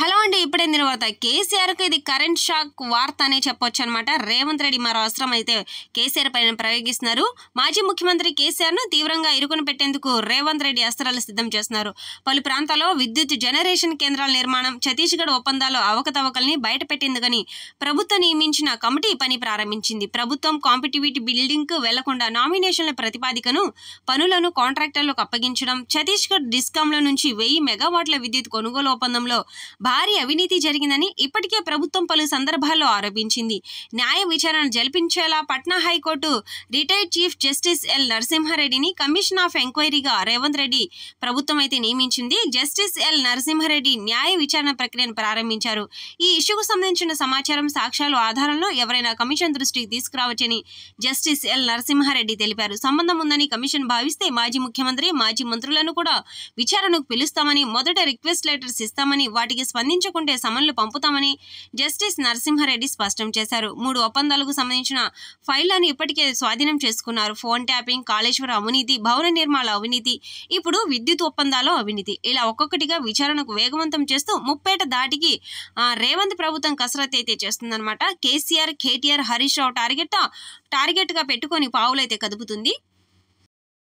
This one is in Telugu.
హలో అండి ఇప్పుడే తర్వాత కేసీఆర్కి ఇది కరెంట్ షాక్ వార్త అనే చెప్పొచ్చు అనమాట రేవంత్ రెడ్డి మరో అవసరం అయితే కేసీఆర్ పైన ప్రయోగిస్తున్నారు మాజీ ముఖ్యమంత్రి కేసీఆర్ను తీవ్రంగా ఇరుకును పెట్టేందుకు రేవంత్ రెడ్డి అస్త్రాలు సిద్ధం చేస్తున్నారు పలు ప్రాంతాల్లో విద్యుత్ జనరేషన్ కేంద్రాల నిర్మాణం ఛత్తీస్గఢ్ ఒప్పందాల్లో అవకతవకల్ని బయటపెట్టేందుకని ప్రభుత్వం నియమించిన కమిటీ పని ప్రారంభించింది ప్రభుత్వం కాంపిటివిటీ బిల్డింగ్కు వెళ్లకుండా నామినేషన్ల ప్రతిపాదికను పనులను కాంట్రాక్టర్లకు అప్పగించడం ఛత్తీస్గఢ్ డిస్కాంల నుంచి వెయ్యి మెగావాట్ల విద్యుత్ కొనుగోలు ఒప్పందంలో భారీ అవినీతి జరిగిందని ఇప్పటికే ప్రభుత్వం పలు సందర్భాల్లో ఆరోపించింది న్యాయ విచారణ జరిపించేలా Patna high court retired chief justice L నరసింహారెడ్డిని కమిషన్ ఆఫ్ ఎంక్వైరీగా రేవంత్ రెడ్డి ప్రభుత్వం అయితే నియమించింది జస్టిస్ ఎల్ నరసింహారెడ్డి న్యాయ విచారణ ప్రక్రియను ప్రారంభించారు ఈ ఇష్యూకు సంబంధించిన సమాచారం సాక్ష్యాలు ఆధారంలో ఎవరైనా కమిషన్ దృష్టికి తీసుకురావచ్చని జస్టిస్ ఎల్ నరసింహారెడ్డి తెలిపారు సంబంధం ఉందని కమిషన్ భావిస్తే మాజీ ముఖ్యమంత్రి మాజీ మంత్రులను కూడా విచారణకు పిలుస్తామని మొదట రిక్వెస్ట్ లెటర్స్ ఇస్తామని వాటికి స్పందించకుంటే సమన్లు పంపుతామని జస్టిస్ నరసింహారెడ్డి స్పష్టం చేశారు మూడు ఒప్పందాలకు సంబంధించిన ఫైళ్లను ఇప్పటికే స్వాధీనం చేసుకున్నారు ఫోన్ ట్యాపింగ్ కాళేశ్వర అవినీతి భవన నిర్మాణ అవినీతి ఇప్పుడు విద్యుత్ ఒప్పందాలు అవినీతి ఇలా ఒక్కొక్కటిగా విచారణకు వేగవంతం చేస్తూ ముప్పేట దాటికి రేవంత్ ప్రభుత్వం కసరత్ అయితే చేస్తుందన్నమాట కేసీఆర్ కేటీఆర్ హరీష్ రావు టార్గెట్ టార్గెట్గా పెట్టుకొని పావులైతే కదుపుతుంది